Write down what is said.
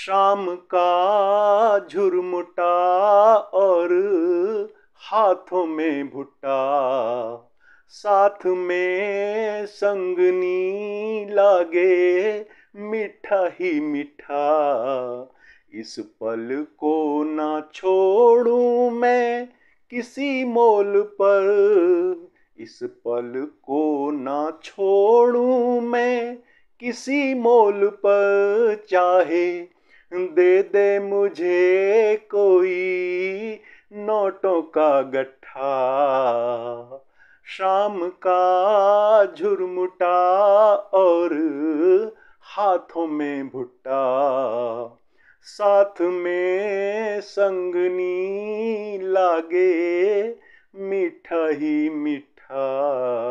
शाम का झुरमुटा और हाथों में भुट्टा साथ में संगनी लागे मीठा ही मीठा इस पल को ना छोड़ू मैं किसी मोल पर इस पल को ना छोड़ू मैं किसी मोल पर चाहे दे दे मुझे कोई नोटों का गट्ठा शाम का झुरमुटा और हाथों में भुट्टा साथ में संगनी लागे मीठा ही मीठा